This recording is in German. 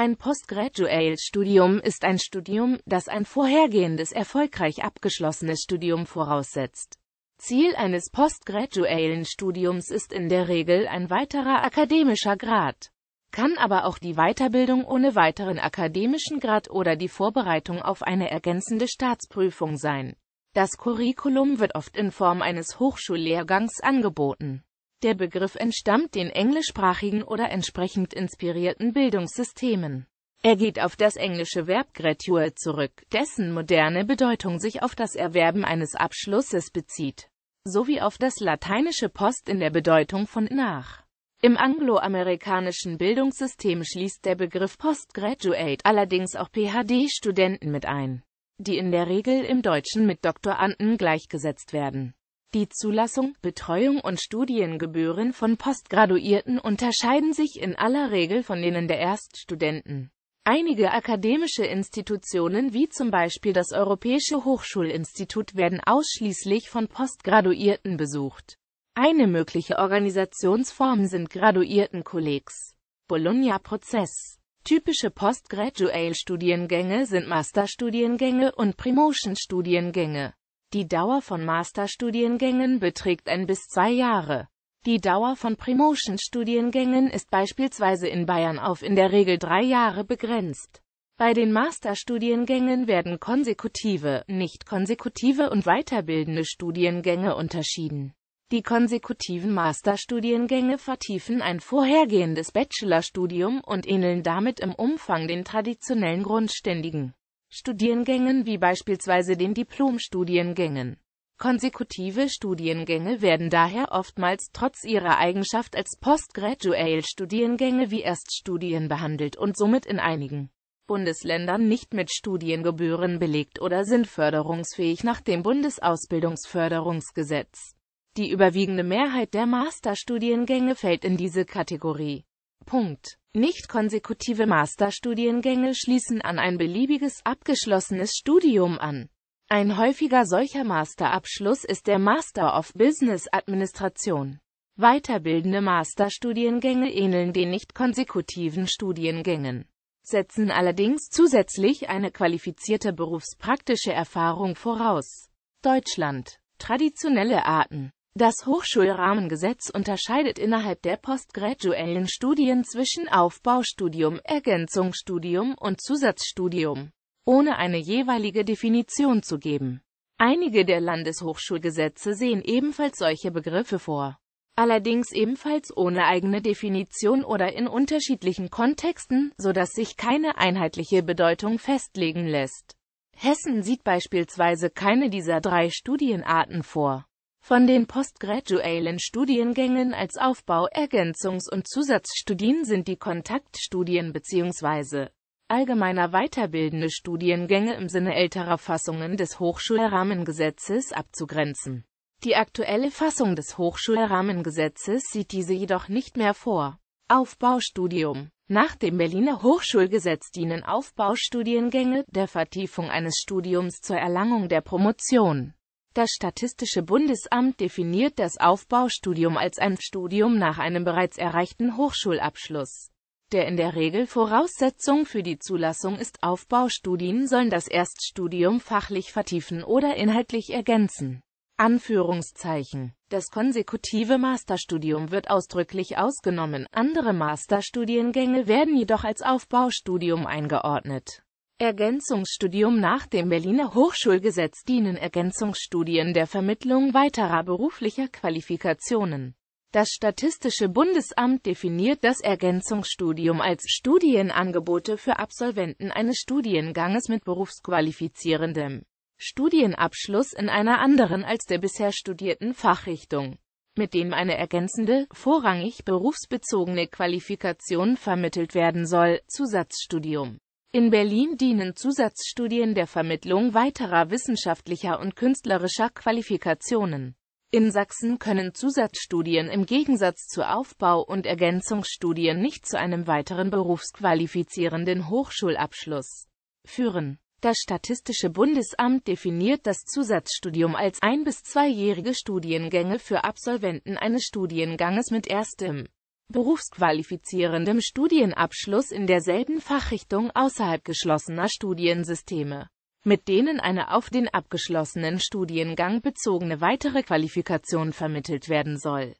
Ein Postgraduate-Studium ist ein Studium, das ein vorhergehendes erfolgreich abgeschlossenes Studium voraussetzt. Ziel eines postgradualen Studiums ist in der Regel ein weiterer akademischer Grad, kann aber auch die Weiterbildung ohne weiteren akademischen Grad oder die Vorbereitung auf eine ergänzende Staatsprüfung sein. Das Curriculum wird oft in Form eines Hochschullehrgangs angeboten der Begriff entstammt den englischsprachigen oder entsprechend inspirierten Bildungssystemen. Er geht auf das englische Verb graduate zurück, dessen moderne Bedeutung sich auf das Erwerben eines Abschlusses bezieht, sowie auf das lateinische post in der Bedeutung von nach. Im angloamerikanischen Bildungssystem schließt der Begriff Postgraduate allerdings auch PhD-Studenten mit ein, die in der Regel im Deutschen mit Doktoranden gleichgesetzt werden die Zulassung, Betreuung und Studiengebühren von Postgraduierten unterscheiden sich in aller Regel von denen der Erststudenten. Einige akademische Institutionen wie zum Beispiel das Europäische Hochschulinstitut werden ausschließlich von Postgraduierten besucht. Eine mögliche Organisationsform sind Graduiertenkollegs. Bologna-Prozess Typische Postgraduate-Studiengänge sind Masterstudiengänge und Promotion-Studiengänge. Die Dauer von Masterstudiengängen beträgt ein bis zwei Jahre. Die Dauer von Promotion-Studiengängen ist beispielsweise in Bayern auf in der Regel drei Jahre begrenzt. Bei den Masterstudiengängen werden konsekutive, nicht konsekutive und weiterbildende Studiengänge unterschieden. Die konsekutiven Masterstudiengänge vertiefen ein vorhergehendes Bachelorstudium und ähneln damit im Umfang den traditionellen grundständigen Studiengängen wie beispielsweise den Diplomstudiengängen. Konsekutive Studiengänge werden daher oftmals trotz ihrer Eigenschaft als Postgraduate-Studiengänge wie Erststudien behandelt und somit in einigen Bundesländern nicht mit Studiengebühren belegt oder sind förderungsfähig nach dem Bundesausbildungsförderungsgesetz. Die überwiegende Mehrheit der Masterstudiengänge fällt in diese Kategorie. Punkt. Nicht konsekutive Masterstudiengänge schließen an ein beliebiges abgeschlossenes Studium an. Ein häufiger solcher Masterabschluss ist der Master of Business Administration. Weiterbildende Masterstudiengänge ähneln den nicht konsekutiven Studiengängen, setzen allerdings zusätzlich eine qualifizierte berufspraktische Erfahrung voraus. Deutschland Traditionelle Arten das Hochschulrahmengesetz unterscheidet innerhalb der postgraduellen Studien zwischen Aufbaustudium, Ergänzungsstudium und Zusatzstudium, ohne eine jeweilige Definition zu geben. Einige der Landeshochschulgesetze sehen ebenfalls solche Begriffe vor, allerdings ebenfalls ohne eigene Definition oder in unterschiedlichen Kontexten, sodass sich keine einheitliche Bedeutung festlegen lässt. Hessen sieht beispielsweise keine dieser drei Studienarten vor von den postgraduellen Studiengängen als Aufbau-, Ergänzungs- und Zusatzstudien sind die Kontaktstudien bzw. allgemeiner weiterbildende Studiengänge im Sinne älterer Fassungen des Hochschulrahmengesetzes abzugrenzen. Die aktuelle Fassung des Hochschulrahmengesetzes sieht diese jedoch nicht mehr vor. Aufbaustudium Nach dem Berliner Hochschulgesetz dienen Aufbaustudiengänge der Vertiefung eines Studiums zur Erlangung der Promotion. Das Statistische Bundesamt definiert das Aufbaustudium als ein Studium nach einem bereits erreichten Hochschulabschluss. Der in der Regel Voraussetzung für die Zulassung ist Aufbaustudien sollen das Erststudium fachlich vertiefen oder inhaltlich ergänzen. Anführungszeichen. Das konsekutive Masterstudium wird ausdrücklich ausgenommen, andere Masterstudiengänge werden jedoch als Aufbaustudium eingeordnet Ergänzungsstudium Nach dem Berliner Hochschulgesetz dienen Ergänzungsstudien der Vermittlung weiterer beruflicher Qualifikationen. Das Statistische Bundesamt definiert das Ergänzungsstudium als Studienangebote für Absolventen eines Studienganges mit berufsqualifizierendem Studienabschluss in einer anderen als der bisher studierten Fachrichtung, mit dem eine ergänzende, vorrangig berufsbezogene Qualifikation vermittelt werden soll, Zusatzstudium in Berlin dienen Zusatzstudien der Vermittlung weiterer wissenschaftlicher und künstlerischer Qualifikationen. In Sachsen können Zusatzstudien im Gegensatz zu Aufbau- und Ergänzungsstudien nicht zu einem weiteren berufsqualifizierenden Hochschulabschluss führen. Das Statistische Bundesamt definiert das Zusatzstudium als ein- bis zweijährige Studiengänge für Absolventen eines Studienganges mit erstem berufsqualifizierendem Studienabschluss in derselben Fachrichtung außerhalb geschlossener Studiensysteme, mit denen eine auf den abgeschlossenen Studiengang bezogene weitere Qualifikation vermittelt werden soll